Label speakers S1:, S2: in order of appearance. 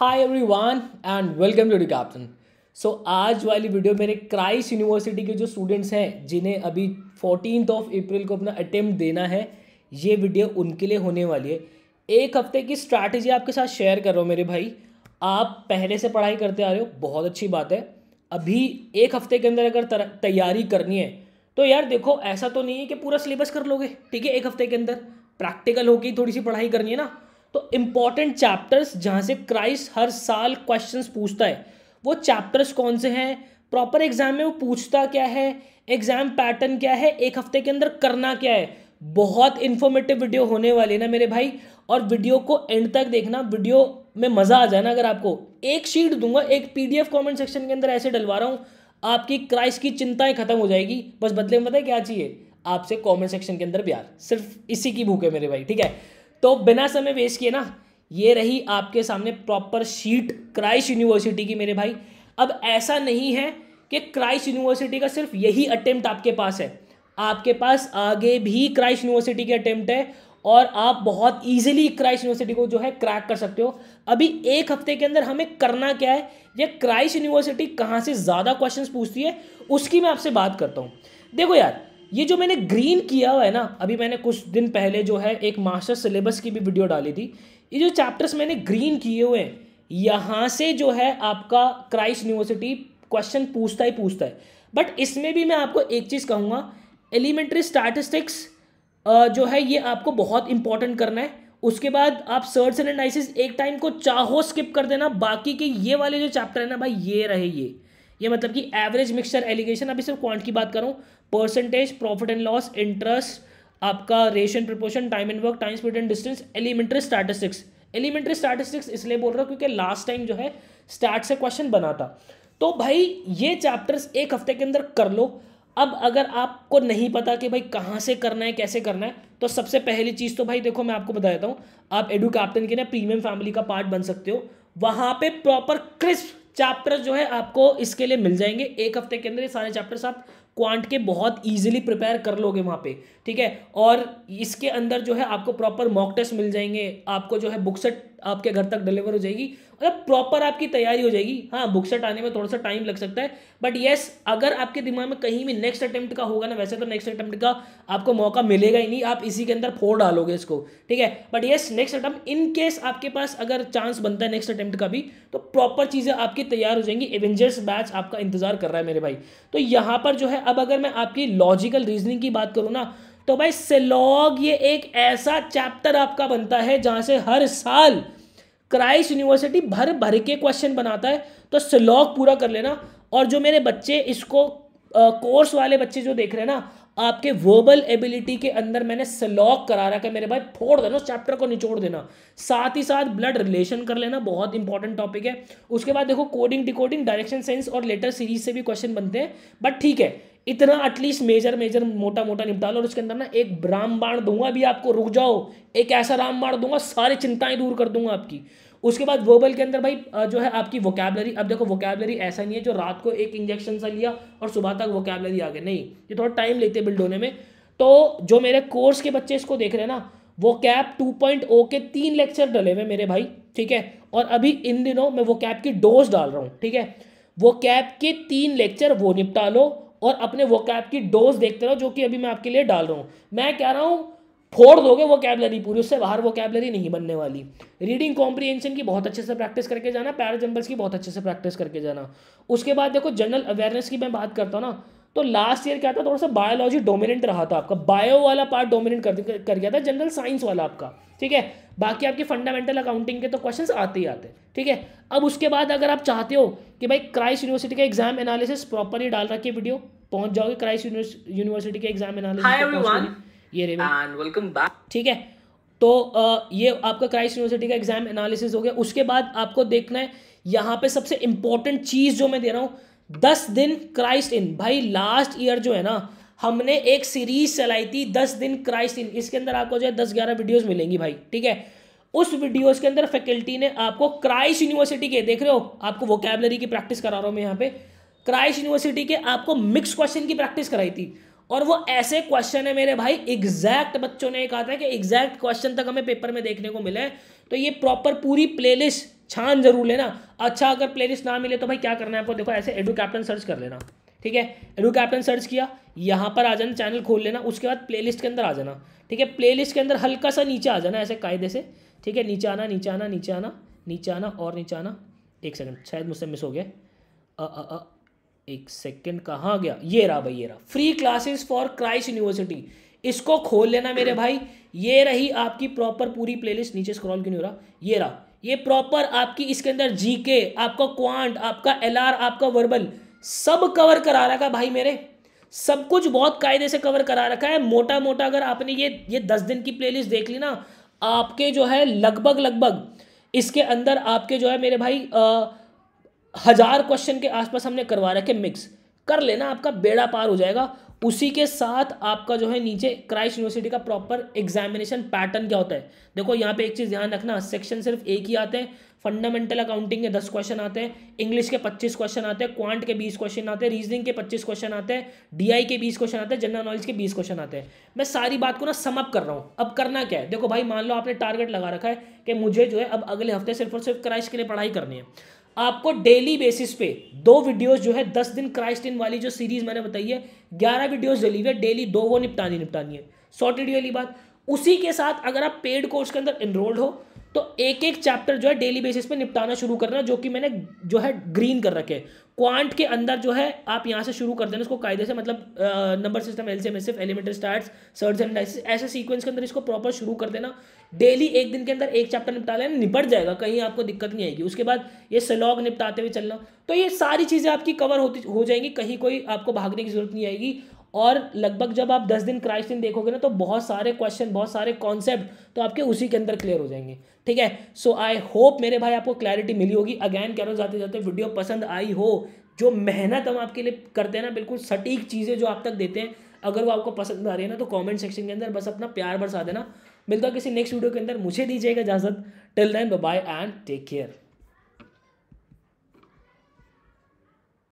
S1: high everyone and welcome to the captain so आज वाली video मेरे Christ university के जो स्टूडेंट्स हैं जिन्हें अभी फोर्टीन ऑफ अप्रैल को अपना अटैम्प्ट देना है ये वीडियो उनके लिए होने वाली है एक हफ्ते की स्ट्रैटेजी आपके साथ शेयर कर रहा हूँ मेरे भाई आप पहले से पढ़ाई करते आ रहे हो बहुत अच्छी बात है अभी एक हफ्ते के अंदर अगर तैयारी करनी है तो यार देखो ऐसा तो नहीं है कि पूरा सिलेबस कर लोगे ठीक है एक हफ्ते के अंदर प्रैक्टिकल होगी थोड़ी सी पढ़ाई करनी है ना तो इम्पॉर्टेंट चैप्टर्स जहाँ से क्राइस्ट हर साल क्वेश्चन पूछता है वो चैप्टर्स कौन से हैं प्रॉपर एग्जाम में वो पूछता क्या है एग्जाम पैटर्न क्या है एक हफ्ते के अंदर करना क्या है बहुत इन्फॉर्मेटिव वीडियो होने वाली है ना मेरे भाई और वीडियो को एंड तक देखना वीडियो में मज़ा आ जाए ना अगर आपको एक शीट दूंगा एक पीडीएफ कमेंट सेक्शन के अंदर ऐसे डलवा रहा हूँ आपकी क्राइस्ट की चिंताएं खत्म हो जाएगी बस बदले में पता है क्या चाहिए आपसे कमेंट सेक्शन के अंदर प्यार सिर्फ इसी की भूख है मेरे भाई ठीक है तो बिना समय वेस्ट किए ना ये रही आपके सामने प्रॉपर शीट क्राइस्ट यूनिवर्सिटी की मेरे भाई अब ऐसा नहीं है कि क्राइस्ट यूनिवर्सिटी का सिर्फ यही अटेम्प्ट आपके पास है आपके पास आगे भी क्राइस्ट यूनिवर्सिटी के अटेम्प्ट है और आप बहुत इजीली क्राइस्ट यूनिवर्सिटी को जो है क्रैक कर सकते हो अभी एक हफ्ते के अंदर हमें करना क्या है ये क्राइस्ट यूनिवर्सिटी कहाँ से ज़्यादा क्वेश्चंस पूछती है उसकी मैं आपसे बात करता हूँ देखो यार ये जो मैंने ग्रीन किया हुआ है ना अभी मैंने कुछ दिन पहले जो है एक मास्टर सिलेबस की भी वीडियो डाली थी ये जो चैप्टर्स मैंने ग्रीन किए हुए हैं यहाँ से जो है आपका क्राइस्ट यूनिवर्सिटी क्वेश्चन पूछता ही पूछता है बट इसमें भी मैं आपको एक चीज़ कहूँगा एलिमेंट्री स्टैटिस्टिक्स जो है ये आपको बहुत इंपॉर्टेंट करना है उसके बाद आप सर्च एंड एनालिसिस एक टाइम को चाहो स्किप कर देना बाकी के ये वाले जो चैप्टर है ना भाई ये रहे ये ये मतलब कि एवरेज मिक्सचर एलिगेशन अभी सिर्फ क्वांट की बात करूँ percentage profit and loss interest आपका रेशन proportion time and work time speed and distance elementary statistics elementary statistics इसलिए बोल रहा हूँ क्योंकि लास्ट टाइम जो है स्टार्ट से क्वेश्चन बना था तो भाई ये चैप्टर्स एक हफ्ते के अंदर कर लो अब अगर आपको नहीं पता कि भाई कहाँ से करना है कैसे करना है तो सबसे पहली चीज़ तो भाई देखो मैं आपको बता देता हूँ आप एडू कैप्टन के ना प्रीमियम फैमिली का पार्ट बन सकते हो वहाँ पे प्रॉपर क्रिस्प चैप्टर्स जो है आपको इसके लिए मिल जाएंगे एक हफ्ते के अंदर ये सारे चैप्टर्स आप क्वांट के बहुत ईजिली प्रिपेयर कर लोगे वहाँ पे ठीक है और इसके अंदर जो है आपको प्रॉपर मॉक टेस्ट मिल जाएंगे आपको जो है बुक सेट आपके घर तक डिलीवर हो जाएगी मतलब प्रॉपर आपकी तैयारी हो जाएगी हाँ बुक सेट आने में थोड़ा सा टाइम लग सकता है बट येस अगर आपके दिमाग में कहीं भी नेक्स्ट अटैम्प्ट का होगा ना वैसे तो नेक्स्ट अटैम्प्ट का आपको मौका मिलेगा ही नहीं आप इसी के अंदर फोड़ डालोगे इसको ठीक है but yes next attempt in case आपके पास अगर चांस बनता है नेक्स्ट अटैम्प्ट का भी तो प्रॉपर चीज़ें आपकी तैयार हो जाएंगी एवेंजर्स बैच आपका इंतजार कर रहा है मेरे भाई तो यहाँ पर जो है अब अगर मैं आपकी लॉजिकल रीजनिंग की बात करूँ ना तो भाई सेलॉग ये एक ऐसा चैप्टर आपका बनता है जहां से हर साल क्राइस्ट यूनिवर्सिटी भर भर के क्वेश्चन बनाता है तो सेलॉग पूरा कर लेना और जो मेरे बच्चे इसको कोर्स वाले बच्चे जो देख रहे हैं ना आपके वर्बल एबिलिटी के अंदर मैंने सलॉक करा रखा है मेरे भाई फोड़ देना उस चैप्टर को निचोड़ देना साथ ही साथ ब्लड रिलेशन कर लेना बहुत इंपॉर्टेंट टॉपिक है उसके बाद देखो कोडिंग डिकोडिंग डायरेक्शन सेंस और लेटर सीरीज से भी क्वेश्चन बनते हैं बट ठीक है इतना एटलीस्ट मेजर मेजर मोटा मोटा निपटा लो और उसके अंदर ना एक ब्राह्मण दूंगा भी आपको रुक जाओ एक ऐसा रामबाण दूंगा सारी चिंताएं दूर कर दूंगा आपकी उसके बाद वोबल के अंदर भाई जो है आपकी वोकेबलरी अब देखो वोकेबलरी ऐसा नहीं है जो रात को एक इंजेक्शन सा लिया और सुबह तक वोकेबलरी आ गई नहीं ये थोड़ा टाइम लेते बिल्ड होने में तो जो मेरे कोर्स के बच्चे इसको देख रहे हैं ना वो कैप टू पॉइंट ओ के तीन लेक्चर डले हुए मेरे भाई ठीक है और अभी इन दिनों मैं वो कैप की डोज डाल रहा हूँ ठीक है वो कैप के तीन लेक्चर वो निपटा लो और अपने वो कैप की डोज देखते रहो जो कि अभी मैं आपके लिए डाल रहा हूँ मैं कह रहा हूँ फोड़ दोगे वो कैबलरी पूरी उससे बाहर वो कैबलरी नहीं बनने वाली रीडिंग कॉम्प्रीहेंशन की बहुत अच्छे से प्रैक्टिस करके जाना पैरा जम्बल्स की बहुत अच्छे से प्रैक्टिस करके जाना उसके बाद देखो जनरल अवेयरनेस की मैं बात करता हूँ ना तो लास्ट ईयर क्या था थोड़ा सा बायोलॉजी डोमिनेंट रहा था आपका बायो वाला पार्ट डोमिनेंट कर, कर गया था जनरल साइंस वाला आपका ठीक है बाकी आपके फंडामेंटल अकाउंटिंग के तो क्वेश्चन आते ही आते ठीक है अब उसके बाद अगर आप चाहते हो कि भाई क्राइस्ट यूनिवर्सिटी का एग्जाम एनालिसिस प्रॉपरली डाल रखिए वीडियो पहुंच जाओगे क्राइस्ट यूनिवर्सिटी के एग्जाम एनालिसिस ये रे एंड वेलकम बैक ठीक है तो ये आपका क्राइस्ट यूनिवर्सिटी का एग्जाम एनालिसिस हो गया उसके बाद आपको देखना है यहाँ पे सबसे इंपॉर्टेंट चीज़ जो मैं दे रहा हूँ दस दिन क्राइस्ट इन भाई लास्ट ईयर जो है ना हमने एक सीरीज चलाई थी दस दिन क्राइस्ट इन इसके अंदर आपको जो है दस ग्यारह वीडियोज मिलेंगी भाई ठीक है उस वीडियोज के अंदर फैकल्टी ने आपको क्राइस्ट यूनिवर्सिटी के देख रहे हो आपको वोकेबलरी की प्रैक्टिस करा रहा हूँ मैं यहाँ पे क्राइस्ट यूनिवर्सिटी के आपको मिक्स क्वेश्चन की प्रैक्टिस कराई थी और वो ऐसे क्वेश्चन है मेरे भाई एग्जैक्ट बच्चों ने कहा था कि एग्जैक्ट क्वेश्चन तक हमें पेपर में देखने को मिले तो ये प्रॉपर पूरी प्लेलिस्ट छान जरूर लेना अच्छा अगर प्लेलिस्ट ना मिले तो भाई क्या करना है आपको देखो ऐसे एडू कैप्टन सर्च कर लेना ठीक है एडू कैप्टन सर्च किया यहाँ पर आ जाना चैनल खोल लेना उसके बाद प्ले के अंदर आ जाना ठीक है प्ले के अंदर हल्का सा नीचे आ जाना ऐसे कायदे से ठीक है नीचे आना नीचे आना नीचे आना नीचे आना और नीचे आना एक सेकंड शायद मुझसे मिस हो गया एक सेकेंड कहा गया ये रहा भाई ये रहा free classes for Christ university इसको खोल लेना मेरे भाई ये रही आपकी प्रॉपर पूरी प्लेलिस्ट नीचे स्क्रॉल क्यों नहीं हो रहा ये रहा ये प्रॉपर आपकी इसके अंदर जीके आपका क्वांट आपका एलआर आपका वर्बल सब कवर करा रखा भाई मेरे सब कुछ बहुत कायदे से कवर करा रखा है मोटा मोटा अगर आपने ये ये दस दिन की प्ले देख ली ना आपके जो है लगभग लगभग इसके अंदर आपके जो है मेरे भाई आ, हजार क्वेश्चन के आसपास हमने करवा रखे मिक्स कर लेना आपका बेड़ा पार हो जाएगा उसी के साथ आपका जो है नीचे क्राइस्ट यूनिवर्सिटी का प्रॉपर एग्जामिनेशन पैटर्न क्या होता है देखो यहाँ पे एक चीज़ ध्यान रखना सेक्शन सिर्फ एक ही आते हैं फंडामेंटल अकाउंटिंग के दस क्वेश्चन आते हैं इंग्लिश के पच्चीस क्वेश्चन आते हैं क्वांट के बीस क्वेश्चन आते हैं रीजनिंग के पच्चीस क्वेश्चन आते हैं डीआई के बीस क्वेश्चन आते हैं जनरल नॉलेज के बीस क्वेश्चन आते हैं मैं सारी बात को ना समअप कर रहा हूँ अब करना क्या है देखो भाई मान लो आपने टारगेट लगा रखा है कि मुझे जो है अब अगले हफ्ते सिर्फ और सिर्फ क्राइस्ट के लिए पढ़ाई करनी है आपको डेली बेसिस पे दो वीडियोस जो है दस दिन क्राइस्ट इन वाली जो सीरीज मैंने बताई है ग्यारह वीडियोस डेली है डेली दो वो निपटानी निपटानी है सॉर्टेड वाली बात उसी के साथ अगर आप पेड कोर्स के अंदर इनरोल्ड हो तो एक एक चैप्टर जो है डेली बेसिस पे निपटाना शुरू करना जो कि मैंने जो है ग्रीन कर रखे क्वांट के अंदर जो है आप यहाँ से शुरू कर देना इसको कायदे से मतलब number system L C M S start search and ऐसे सीक्वेंस के अंदर इसको प्रॉपर शुरू कर देना डेली एक दिन के अंदर एक चैप्टर निपटा लेना निपट जाएगा कहीं आपको दिक्कत नहीं आएगी उसके बाद ये सलॉग निपटाते हुए चलना तो ये सारी चीज़ें आपकी कवर होती हो जाएंगी कहीं कोई आपको भागने की जरूरत नहीं आएगी और लगभग जब आप दस दिन क्राइस्ट इन देखोगे ना तो बहुत सारे क्वेश्चन बहुत सारे कॉन्सेप्ट तो आपके उसी के अंदर क्लियर हो जाएंगे ठीक है सो आई होप मेरे भाई आपको क्लैरिटी मिली होगी अगैन कह रहा जाते जाते वीडियो पसंद आई हो जो मेहनत हम आपके लिए करते हैं ना बिल्कुल सटीक चीज़ें जो आप तक देते हैं अगर वो आपको पसंद आ रही है ना तो कमेंट सेक्शन के अंदर बस अपना प्यार बरसा देना मिलता किसी नेक्स्ट वीडियो के अंदर मुझे दीजिएगा इजाज़त till then bye and take care